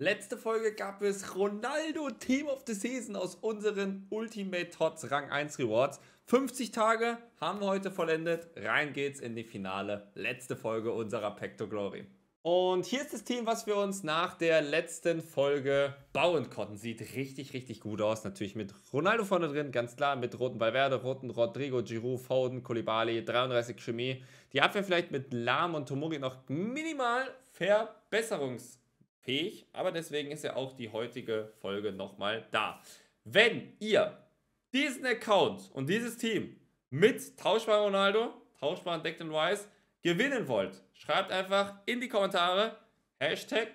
Letzte Folge gab es Ronaldo Team of the Season aus unseren Ultimate Tots Rang 1 Rewards. 50 Tage haben wir heute vollendet. Rein geht's in die finale, letzte Folge unserer Pecto Glory. Und hier ist das Team, was wir uns nach der letzten Folge bauen konnten. Sieht richtig, richtig gut aus. Natürlich mit Ronaldo vorne drin, ganz klar. Mit Roten Valverde, Roten Rodrigo, Giroud, Foden, Kolibali, 33 Chemie. Die Abwehr vielleicht mit Lahm und Tomori noch minimal Verbesserungs- fähig, aber deswegen ist ja auch die heutige Folge nochmal da. Wenn ihr diesen Account und dieses Team mit Tauschbar Ronaldo, Tauschbar Declan Rice gewinnen wollt, schreibt einfach in die Kommentare Hashtag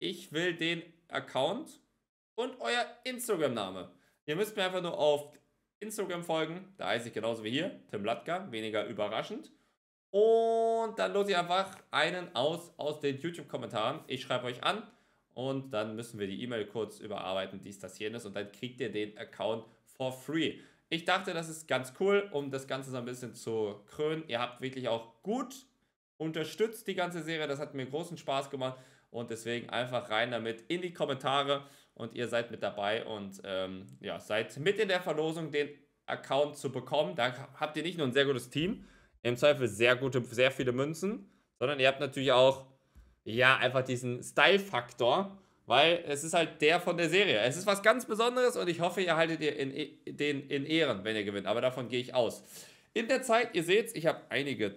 ich will den Account und euer Instagram-Name. Ihr müsst mir einfach nur auf Instagram folgen, da heiße ich genauso wie hier, Tim Latka, weniger überraschend. Und dann los ich einfach einen aus aus den YouTube-Kommentaren. Ich schreibe euch an und dann müssen wir die E-Mail kurz überarbeiten, dies, das, jenes und dann kriegt ihr den Account for free. Ich dachte, das ist ganz cool, um das Ganze so ein bisschen zu krönen. Ihr habt wirklich auch gut unterstützt die ganze Serie. Das hat mir großen Spaß gemacht und deswegen einfach rein damit in die Kommentare und ihr seid mit dabei und ähm, ja, seid mit in der Verlosung, den Account zu bekommen. Da habt ihr nicht nur ein sehr gutes Team, im Zweifel sehr gute, sehr viele Münzen, sondern ihr habt natürlich auch, ja, einfach diesen Style-Faktor, weil es ist halt der von der Serie. Es ist was ganz Besonderes und ich hoffe, ihr haltet ihr in, e, den in Ehren, wenn ihr gewinnt, aber davon gehe ich aus. In der Zeit, ihr seht, ich habe einige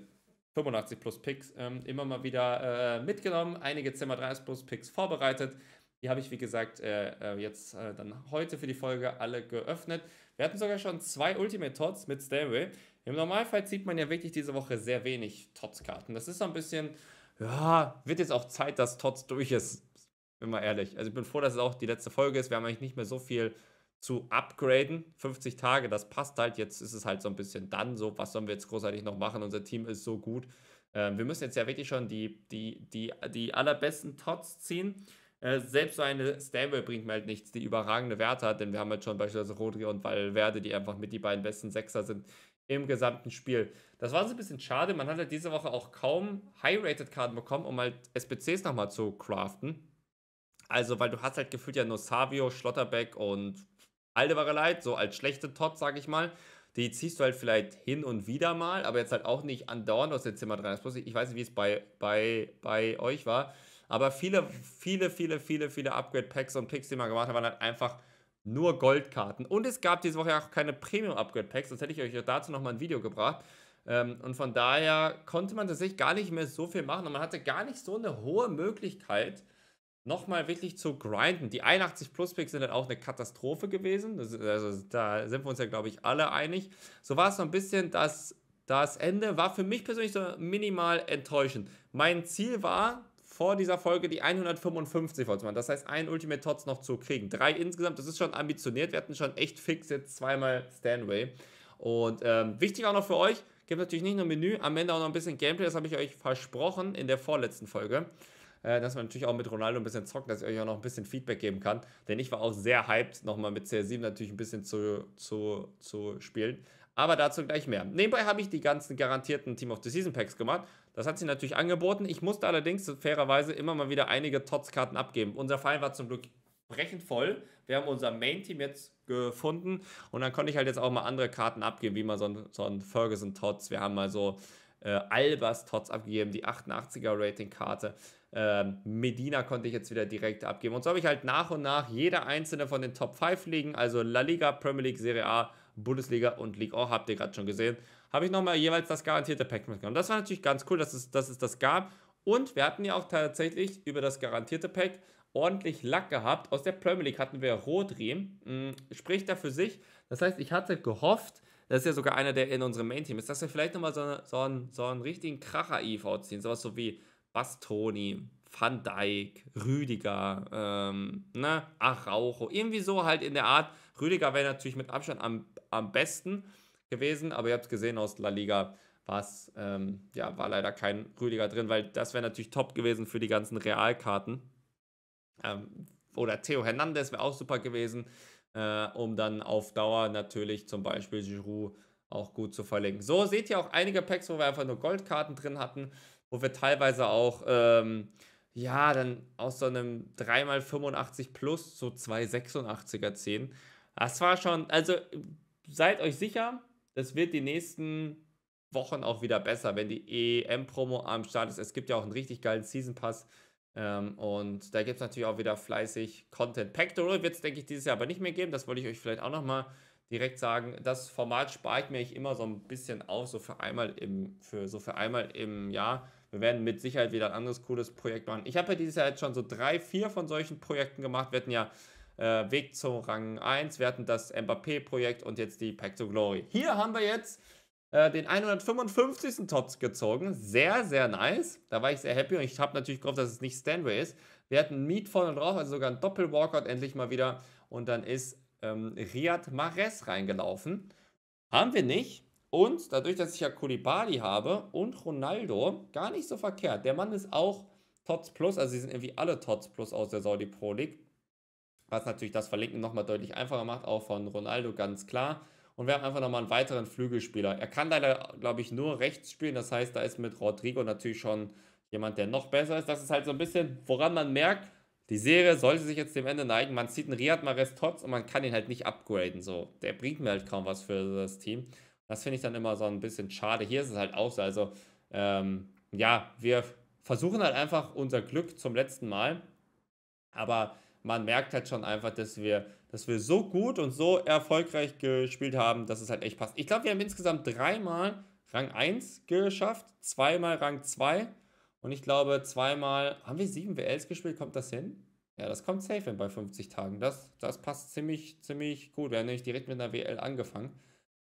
85 plus Picks ähm, immer mal wieder äh, mitgenommen, einige Zimmer 30 plus Picks vorbereitet. Die habe ich, wie gesagt, äh, äh, jetzt äh, dann heute für die Folge alle geöffnet. Wir hatten sogar schon zwei Ultimate Tots mit Stairway. Im Normalfall zieht man ja wirklich diese Woche sehr wenig Tots-Karten. Das ist so ein bisschen, ja, wird jetzt auch Zeit, dass Tots durch ist. Bin mal ehrlich. Also ich bin froh, dass es auch die letzte Folge ist. Wir haben eigentlich nicht mehr so viel zu upgraden. 50 Tage, das passt halt. Jetzt ist es halt so ein bisschen dann so, was sollen wir jetzt großartig noch machen? Unser Team ist so gut. Ähm, wir müssen jetzt ja wirklich schon die, die, die, die allerbesten Tots ziehen. Äh, selbst so eine Stable bringt mir halt nichts, die überragende Werte hat, denn wir haben halt schon beispielsweise Rodri und Valverde, die einfach mit die beiden besten Sechser sind, im gesamten Spiel. Das war so ein bisschen schade. Man hat halt diese Woche auch kaum High-Rated-Karten bekommen, um halt SPCs nochmal zu craften. Also, weil du hast halt gefühlt ja nur Savio, Schlotterbeck und Aldebareleit, so als schlechte Tot, sag ich mal. Die ziehst du halt vielleicht hin und wieder mal, aber jetzt halt auch nicht andauernd aus dem Zimmer 3. Ich weiß nicht, wie es bei, bei, bei euch war. Aber viele, viele, viele, viele, viele Upgrade-Packs und Picks, die man gemacht hat, waren halt einfach nur Goldkarten. Und es gab diese Woche auch keine Premium-Upgrade-Packs, sonst hätte ich euch dazu nochmal ein Video gebracht. Ähm, und von daher konnte man tatsächlich gar nicht mehr so viel machen und man hatte gar nicht so eine hohe Möglichkeit, nochmal wirklich zu grinden. Die 81 Plus Picks sind dann halt auch eine Katastrophe gewesen. Das, also, da sind wir uns ja, glaube ich, alle einig. So war es so ein bisschen, dass das Ende war für mich persönlich so minimal enttäuschend. Mein Ziel war, vor dieser Folge die 155 voll zu machen. Das heißt, ein Ultimate Tots noch zu kriegen. Drei insgesamt, das ist schon ambitioniert. Wir hatten schon echt fix jetzt zweimal Stanway. Und ähm, wichtig auch noch für euch, gibt natürlich nicht nur Menü, am Ende auch noch ein bisschen Gameplay. Das habe ich euch versprochen in der vorletzten Folge. Äh, dass man natürlich auch mit Ronaldo ein bisschen zockt, dass ich euch auch noch ein bisschen Feedback geben kann. Denn ich war auch sehr hyped, nochmal mit CR7 natürlich ein bisschen zu, zu, zu spielen. Aber dazu gleich mehr. Nebenbei habe ich die ganzen garantierten Team of the Season Packs gemacht. Das hat sie natürlich angeboten. Ich musste allerdings fairerweise immer mal wieder einige Tots-Karten abgeben. Unser Verein war zum Glück brechend voll. Wir haben unser Main-Team jetzt gefunden und dann konnte ich halt jetzt auch mal andere Karten abgeben, wie mal so ein, so ein Ferguson Tots. Wir haben mal so äh, Albers Tots abgegeben, die 88er Rating-Karte. Ähm, Medina konnte ich jetzt wieder direkt abgeben. Und so habe ich halt nach und nach jeder einzelne von den Top 5 liegen, also La Liga, Premier League, Serie A, Bundesliga und League O, habt ihr gerade schon gesehen habe ich nochmal jeweils das garantierte Pack mitgenommen. Das war natürlich ganz cool, dass es, dass es das gab. Und wir hatten ja auch tatsächlich über das garantierte Pack ordentlich Lack gehabt. Aus der Premier League hatten wir Rodri. Hm, spricht da für sich. Das heißt, ich hatte gehofft, das ist ja sogar einer, der in unserem Main-Team ist, dass wir vielleicht nochmal so, so, einen, so einen richtigen Kracher-IV ziehen. Sowas so wie Bastoni, Van Dijk, Rüdiger, ähm, ne, Araujo. Irgendwie so halt in der Art. Rüdiger wäre natürlich mit Abstand am, am besten gewesen, aber ihr habt gesehen, aus La Liga war's, ähm, ja, war leider kein Rüdiger drin, weil das wäre natürlich top gewesen für die ganzen Realkarten. Ähm, oder Theo Hernandez wäre auch super gewesen, äh, um dann auf Dauer natürlich zum Beispiel Giroud auch gut zu verlinken. So seht ihr auch einige Packs, wo wir einfach nur Goldkarten drin hatten, wo wir teilweise auch, ähm, ja, dann aus so einem 3x85 plus so 286er ziehen. Das war schon, also seid euch sicher, das wird die nächsten Wochen auch wieder besser, wenn die EM-Promo am Start ist. Es gibt ja auch einen richtig geilen Season Pass. Ähm, und da gibt es natürlich auch wieder fleißig Content. Pectoral wird es, denke ich, dieses Jahr aber nicht mehr geben. Das wollte ich euch vielleicht auch nochmal direkt sagen. Das Format spare ich mir ich immer so ein bisschen auf, so für einmal im, für, so für einmal im Jahr. Wir werden mit Sicherheit wieder ein anderes cooles Projekt machen. Ich habe ja dieses Jahr jetzt schon so drei, vier von solchen Projekten gemacht. Wir hatten ja äh, Weg zum Rang 1. Wir hatten das Mbappé-Projekt und jetzt die Pack to Glory. Hier haben wir jetzt äh, den 155. Tops gezogen. Sehr, sehr nice. Da war ich sehr happy und ich habe natürlich gehofft, dass es nicht Stanway ist. Wir hatten einen Meet vorne drauf, also sogar einen Doppel-Walkout endlich mal wieder. Und dann ist ähm, Riyad Mahrez reingelaufen. Haben wir nicht. Und dadurch, dass ich ja Kulibali habe und Ronaldo, gar nicht so verkehrt. Der Mann ist auch Tots Plus, also sie sind irgendwie alle Tots Plus aus der Saudi Pro League was natürlich das Verlinken nochmal deutlich einfacher macht, auch von Ronaldo ganz klar. Und wir haben einfach nochmal einen weiteren Flügelspieler. Er kann leider, glaube ich, nur rechts spielen. Das heißt, da ist mit Rodrigo natürlich schon jemand, der noch besser ist. Das ist halt so ein bisschen, woran man merkt, die Serie sollte sich jetzt dem Ende neigen. Man zieht einen Riyad Mahrez trotz und man kann ihn halt nicht upgraden. So, der bringt mir halt kaum was für das Team. Das finde ich dann immer so ein bisschen schade. Hier ist es halt auch so. Also, ähm, ja, wir versuchen halt einfach unser Glück zum letzten Mal. Aber man merkt halt schon einfach, dass wir, dass wir so gut und so erfolgreich gespielt haben, dass es halt echt passt. Ich glaube, wir haben insgesamt dreimal Rang 1 geschafft, zweimal Rang 2 und ich glaube zweimal, haben wir sieben WLs gespielt, kommt das hin? Ja, das kommt safe hin bei 50 Tagen. Das, das passt ziemlich, ziemlich gut. Wir haben nämlich direkt mit einer WL angefangen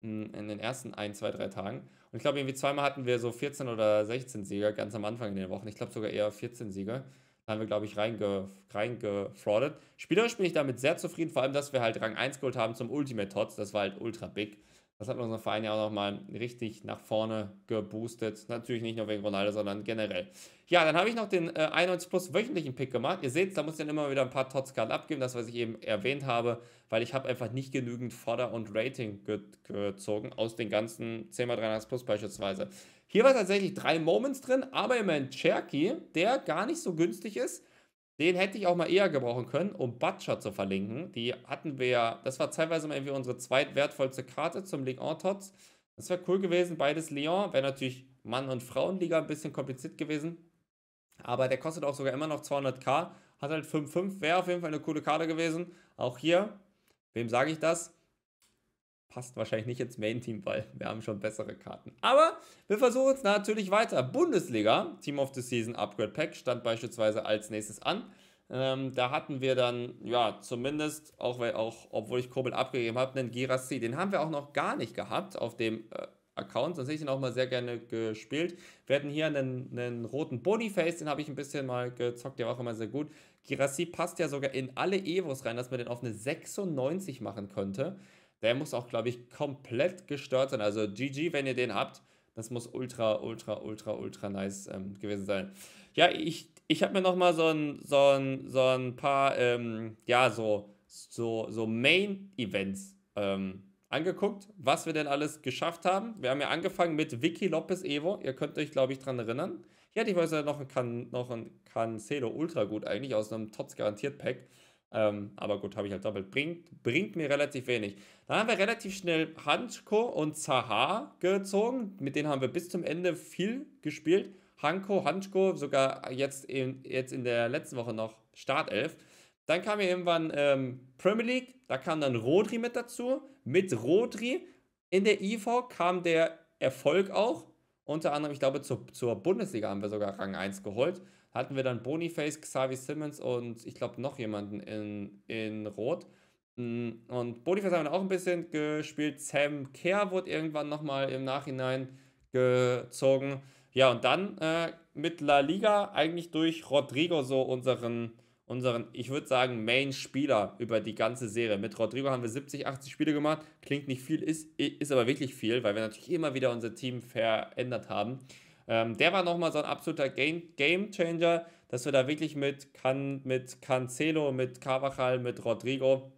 hm, in den ersten 1, 2, 3 Tagen. Und ich glaube, irgendwie zweimal hatten wir so 14 oder 16 Sieger ganz am Anfang in den Wochen. Ich glaube sogar eher 14 Sieger haben wir, glaube ich, reingefraudet. Spielerisch bin ich damit sehr zufrieden, vor allem, dass wir halt Rang 1 geholt haben zum Ultimate Tots. Das war halt ultra big. Das hat unseren Verein ja auch nochmal richtig nach vorne geboostet. Natürlich nicht nur wegen Ronaldo, sondern generell. Ja, dann habe ich noch den äh, 91 Plus wöchentlichen Pick gemacht. Ihr seht, da muss ich dann immer wieder ein paar Tots-Karten abgeben, das, was ich eben erwähnt habe, weil ich habe einfach nicht genügend Vorder- und Rating gezogen aus den ganzen 10x3 Plus beispielsweise. Hier war tatsächlich drei Moments drin, aber immerhin Cherky, der gar nicht so günstig ist. Den hätte ich auch mal eher gebrauchen können, um Butcher zu verlinken. Die hatten wir ja, das war teilweise mal irgendwie unsere zweitwertvollste Karte zum ligon tots Das wäre cool gewesen, beides Lyon. Wäre natürlich Mann- und Frauenliga ein bisschen kompliziert gewesen. Aber der kostet auch sogar immer noch 200k. Hat halt 5,5, wäre auf jeden Fall eine coole Karte gewesen. Auch hier, wem sage ich das? passt wahrscheinlich nicht ins Main-Team, weil wir haben schon bessere Karten. Aber wir versuchen es natürlich weiter. Bundesliga, Team of the Season Upgrade Pack, stand beispielsweise als nächstes an. Ähm, da hatten wir dann, ja, zumindest, auch, weil, auch obwohl ich Kobel abgegeben habe, einen Girassi. Den haben wir auch noch gar nicht gehabt auf dem äh, Account, sonst hätte ich ihn auch mal sehr gerne gespielt. Wir hatten hier einen, einen roten Boniface, den habe ich ein bisschen mal gezockt, der war auch immer sehr gut. Girassi passt ja sogar in alle Evos rein, dass man den auf eine 96 machen könnte. Der muss auch, glaube ich, komplett gestört sein. Also GG, wenn ihr den habt, das muss ultra, ultra, ultra, ultra nice ähm, gewesen sein. Ja, ich, ich habe mir nochmal so ein, so, ein, so ein paar, ähm, ja, so, so, so Main-Events ähm, angeguckt, was wir denn alles geschafft haben. Wir haben ja angefangen mit Vicky Lopez Evo. Ihr könnt euch, glaube ich, dran erinnern. Hier hatte ich weiß noch ein, noch ein Cancelo Ultra gut eigentlich aus einem Tots garantiert Pack. Ähm, aber gut, habe ich halt doppelt. Bringt, bringt mir relativ wenig. Dann haben wir relativ schnell Hanko und Zaha gezogen. Mit denen haben wir bis zum Ende viel gespielt. Hanko, Hanko, sogar jetzt in, jetzt in der letzten Woche noch Startelf. Dann kam ja irgendwann ähm, Premier League, da kam dann Rodri mit dazu. Mit Rodri in der IV kam der Erfolg auch. Unter anderem, ich glaube, zur, zur Bundesliga haben wir sogar Rang 1 geholt hatten wir dann Boniface, Xavi Simmons und ich glaube noch jemanden in, in Rot. Mm, und Boniface haben wir auch ein bisschen gespielt. Sam Kerr wurde irgendwann nochmal im Nachhinein gezogen. Ja, und dann äh, mit La Liga eigentlich durch Rodrigo so unseren, unseren ich würde sagen, Main-Spieler über die ganze Serie. Mit Rodrigo haben wir 70, 80 Spiele gemacht. Klingt nicht viel, ist, ist aber wirklich viel, weil wir natürlich immer wieder unser Team verändert haben. Ähm, der war nochmal so ein absoluter Game, Game Changer, dass wir da wirklich mit, Can, mit Cancelo, mit Carvajal, mit Rodrigo,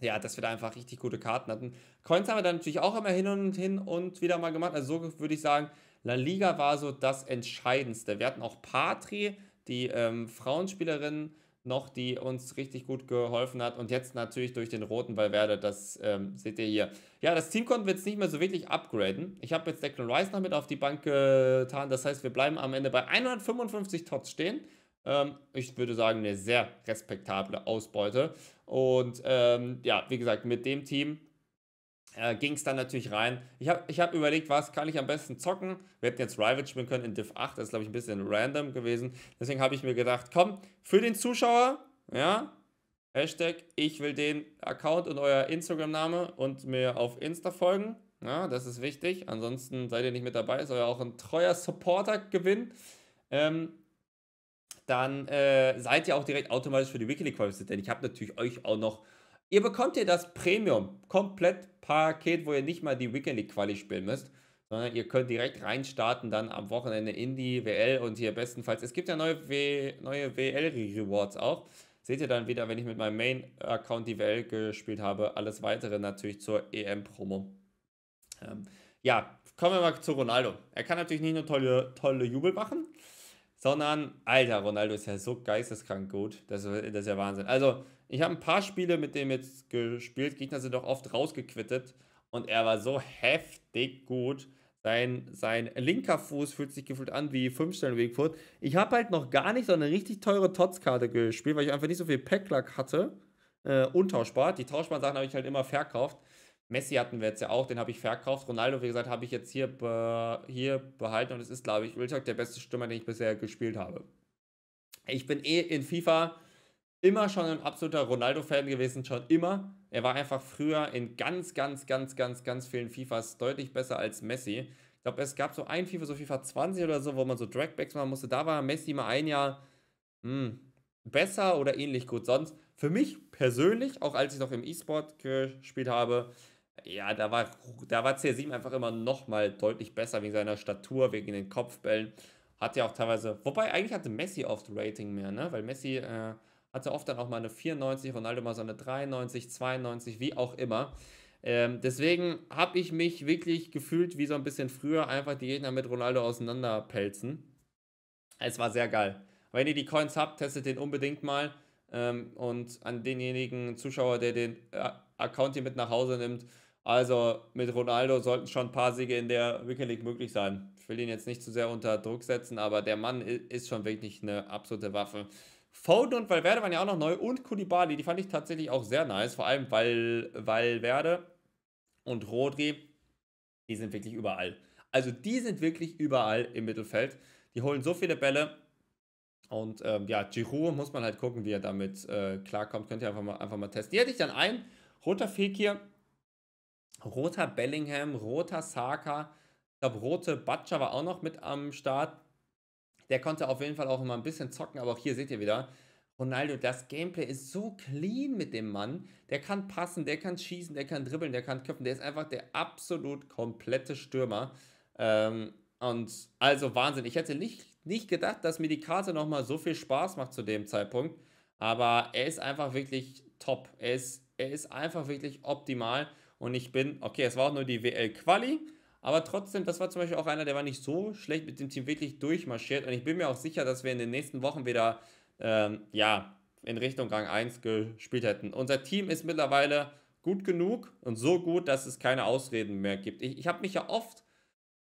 ja, dass wir da einfach richtig gute Karten hatten. Coins haben wir dann natürlich auch immer hin und hin und wieder mal gemacht. Also so würde ich sagen, La Liga war so das Entscheidendste. Wir hatten auch Patri, die ähm, Frauenspielerin, noch, die uns richtig gut geholfen hat. Und jetzt natürlich durch den roten Valverde, das ähm, seht ihr hier. Ja, das Team konnten wir jetzt nicht mehr so wirklich upgraden. Ich habe jetzt Declan Rice noch mit auf die Bank getan. Das heißt, wir bleiben am Ende bei 155 Tots stehen. Ähm, ich würde sagen, eine sehr respektable Ausbeute. Und ähm, ja, wie gesagt, mit dem Team äh, ging es dann natürlich rein. Ich habe ich hab überlegt, was kann ich am besten zocken? Wir hätten jetzt Rival spielen können in Div 8, das ist, glaube ich, ein bisschen random gewesen. Deswegen habe ich mir gedacht, komm, für den Zuschauer, ja, Hashtag, ich will den Account und euer Instagram-Name und mir auf Insta folgen. Ja, das ist wichtig. Ansonsten seid ihr nicht mit dabei, soll ja auch ein treuer Supporter gewinnen. Ähm, dann äh, seid ihr auch direkt automatisch für die Weekly qualifiziert, denn ich habe natürlich euch auch noch Ihr bekommt hier das Premium, komplett Paket, wo ihr nicht mal die Weekend League Quali spielen müsst, sondern ihr könnt direkt reinstarten dann am Wochenende in die WL und hier bestenfalls. Es gibt ja neue, w neue WL Rewards auch. Seht ihr dann wieder, wenn ich mit meinem Main-Account die WL gespielt habe, alles weitere natürlich zur EM-Promo. Ähm, ja, kommen wir mal zu Ronaldo. Er kann natürlich nicht nur tolle, tolle Jubel machen, sondern, Alter, Ronaldo ist ja so geisteskrank gut. Das, das ist ja Wahnsinn. Also, ich habe ein paar Spiele mit dem jetzt gespielt. Gegner sind doch oft rausgequittet. Und er war so heftig gut. Sein, sein linker Fuß fühlt sich gefühlt an wie 5 Stellen Wegfurt. Ich habe halt noch gar nicht so eine richtig teure Tots-Karte gespielt, weil ich einfach nicht so viel Packlack hatte. Äh, untauschbar. Die tauschbaren Sachen habe ich halt immer verkauft. Messi hatten wir jetzt ja auch, den habe ich verkauft. Ronaldo, wie gesagt, habe ich jetzt hier, be hier behalten und es ist, glaube ich, Ultrak der beste Stürmer, den ich bisher gespielt habe. Ich bin eh in FIFA immer schon ein absoluter Ronaldo-Fan gewesen, schon immer. Er war einfach früher in ganz, ganz, ganz, ganz, ganz vielen FIFAs deutlich besser als Messi. Ich glaube, es gab so ein FIFA, so FIFA 20 oder so, wo man so Dragbacks machen musste. Da war Messi mal ein Jahr mh, hm, besser oder ähnlich gut. Sonst für mich persönlich, auch als ich noch im E-Sport gespielt habe, ja, da war, da war CR7 einfach immer nochmal deutlich besser wegen seiner Statur, wegen den Kopfbällen. Hat ja auch teilweise, wobei eigentlich hatte Messi oft Rating mehr, ne? Weil Messi äh, hatte oft dann auch mal eine 94, Ronaldo mal so eine 93, 92, wie auch immer. Ähm, deswegen habe ich mich wirklich gefühlt wie so ein bisschen früher einfach die Gegner mit Ronaldo auseinanderpelzen. Es war sehr geil. Wenn ihr die Coins habt, testet den unbedingt mal. Ähm, und an denjenigen Zuschauer, der den äh, Account hier mit nach Hause nimmt, also mit Ronaldo sollten schon ein paar Siege in der Weekend League möglich sein. Ich will ihn jetzt nicht zu sehr unter Druck setzen, aber der Mann ist schon wirklich eine absolute Waffe. Foden und Valverde waren ja auch noch neu und Kulibali, die fand ich tatsächlich auch sehr nice, vor allem weil Valverde und Rodri, die sind wirklich überall. Also die sind wirklich überall im Mittelfeld. Die holen so viele Bälle. Und ähm, ja, Giroud muss man halt gucken, wie er damit äh, klarkommt. Könnt ihr einfach mal, einfach mal testen. Die hätte ich dann ein. Roter Fekir, roter Bellingham, roter Saka. Ich glaube, rote Batscha war auch noch mit am Start. Der konnte auf jeden Fall auch immer ein bisschen zocken, aber auch hier seht ihr wieder, Ronaldo, das Gameplay ist so clean mit dem Mann. Der kann passen, der kann schießen, der kann dribbeln, der kann köpfen. Der ist einfach der absolut komplette Stürmer. Ähm, und also Wahnsinn. Ich hätte nicht, nicht gedacht, dass mir die Karte nochmal so viel Spaß macht zu dem Zeitpunkt. Aber er ist einfach wirklich top. Er ist, er ist einfach wirklich optimal. Und ich bin, okay, es war auch nur die WL-Quali. Aber trotzdem, das war zum Beispiel auch einer, der war nicht so schlecht mit dem Team wirklich durchmarschiert. Und ich bin mir auch sicher, dass wir in den nächsten Wochen wieder, ähm, ja, in Richtung Rang 1 gespielt hätten. Unser Team ist mittlerweile gut genug und so gut, dass es keine Ausreden mehr gibt. Ich, ich habe mich ja oft,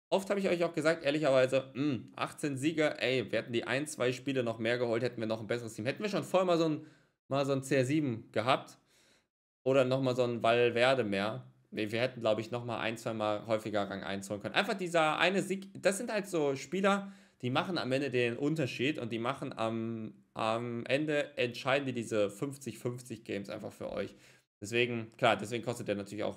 oft habe ich euch auch gesagt, ehrlicherweise, mh, hm, 18 Sieger, ey, wir hätten die ein, zwei Spiele noch mehr geholt, hätten wir noch ein besseres Team. Hätten wir schon vorher mal so ein, mal so ein CR7 gehabt oder nochmal so ein Valverde mehr, wir, wir hätten, glaube ich, nochmal ein, zwei Mal häufiger Rang 1 holen können. Einfach dieser eine Sieg, das sind halt so Spieler, die machen am Ende den Unterschied und die machen am, am Ende entscheiden die diese 50-50 Games einfach für euch. Deswegen, klar, deswegen kostet der natürlich auch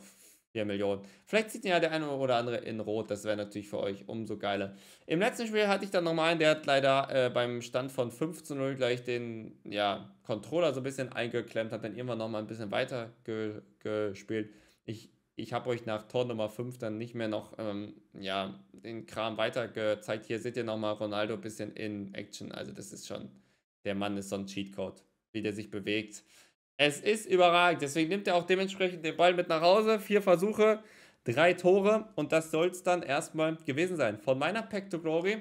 4 Millionen. Vielleicht zieht ja der eine oder andere in Rot, das wäre natürlich für euch umso geiler. Im letzten Spiel hatte ich dann nochmal einen, der hat leider äh, beim Stand von 5 zu 0 gleich den ja, Controller so ein bisschen eingeklemmt, hat dann irgendwann nochmal ein bisschen weiter ge gespielt. Ich ich habe euch nach Tor Nummer 5 dann nicht mehr noch ähm, ja, den Kram weiter gezeigt. Hier seht ihr nochmal Ronaldo ein bisschen in Action. Also das ist schon, der Mann ist so ein Cheatcode, wie der sich bewegt. Es ist überragend. Deswegen nimmt er auch dementsprechend den Ball mit nach Hause. Vier Versuche, drei Tore und das soll es dann erstmal gewesen sein. Von meiner Pack to Glory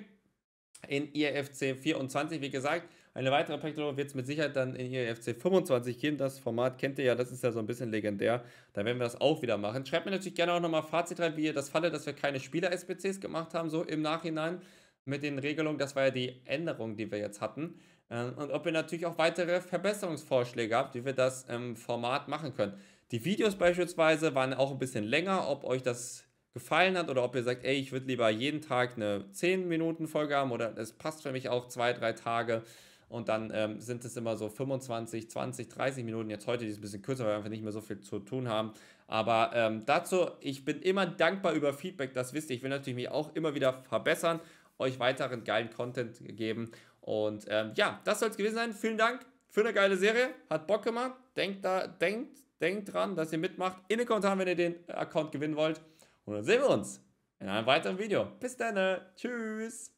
in IFC 24, wie gesagt, eine weitere Packung wird es mit Sicherheit dann in ihr FC 25 geben. Das Format kennt ihr ja, das ist ja so ein bisschen legendär. Da werden wir das auch wieder machen. Schreibt mir natürlich gerne auch nochmal Fazit rein, wie ihr das Falle, dass wir keine Spieler-SPCs gemacht haben, so im Nachhinein mit den Regelungen. Das war ja die Änderung, die wir jetzt hatten. Ähm, und ob ihr natürlich auch weitere Verbesserungsvorschläge habt, wie wir das im ähm, Format machen können. Die Videos beispielsweise waren auch ein bisschen länger, ob euch das gefallen hat oder ob ihr sagt, ey, ich würde lieber jeden Tag eine 10-Minuten-Folge haben oder es passt für mich auch zwei, drei Tage und dann ähm, sind es immer so 25, 20, 30 Minuten. Jetzt heute ist es ein bisschen kürzer, weil wir einfach nicht mehr so viel zu tun haben. Aber ähm, dazu, ich bin immer dankbar über Feedback, das wisst ihr. Ich will natürlich mich auch immer wieder verbessern, euch weiteren geilen Content geben. Und ähm, ja, das soll es gewesen sein. Vielen Dank für eine geile Serie. Hat Bock gemacht. Denkt da, denkt, denkt dran, dass ihr mitmacht. In den Kommentaren, wenn ihr den Account gewinnen wollt. Und dann sehen wir uns in einem weiteren Video. Bis dann. Ne? Tschüss.